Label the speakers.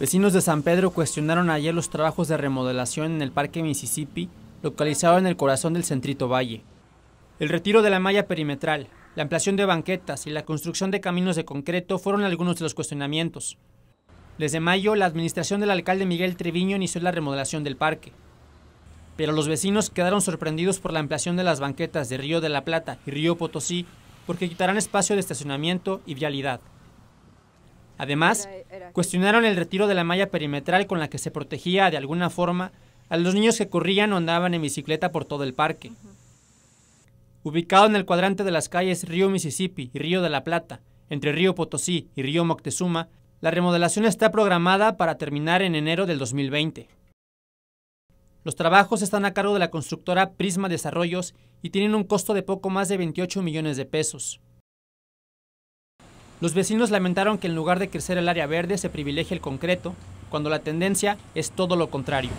Speaker 1: Vecinos de San Pedro cuestionaron ayer los trabajos de remodelación en el Parque Mississippi, localizado en el corazón del Centrito Valle. El retiro de la malla perimetral, la ampliación de banquetas y la construcción de caminos de concreto fueron algunos de los cuestionamientos. Desde mayo, la administración del alcalde Miguel Treviño inició la remodelación del parque. Pero los vecinos quedaron sorprendidos por la ampliación de las banquetas de Río de la Plata y Río Potosí, porque quitarán espacio de estacionamiento y vialidad. Además, cuestionaron el retiro de la malla perimetral con la que se protegía de alguna forma a los niños que corrían o andaban en bicicleta por todo el parque. Ubicado en el cuadrante de las calles Río Mississippi y Río de la Plata, entre Río Potosí y Río Moctezuma, la remodelación está programada para terminar en enero del 2020. Los trabajos están a cargo de la constructora Prisma Desarrollos y tienen un costo de poco más de 28 millones de pesos. Los vecinos lamentaron que en lugar de crecer el área verde se privilegie el concreto, cuando la tendencia es todo lo contrario.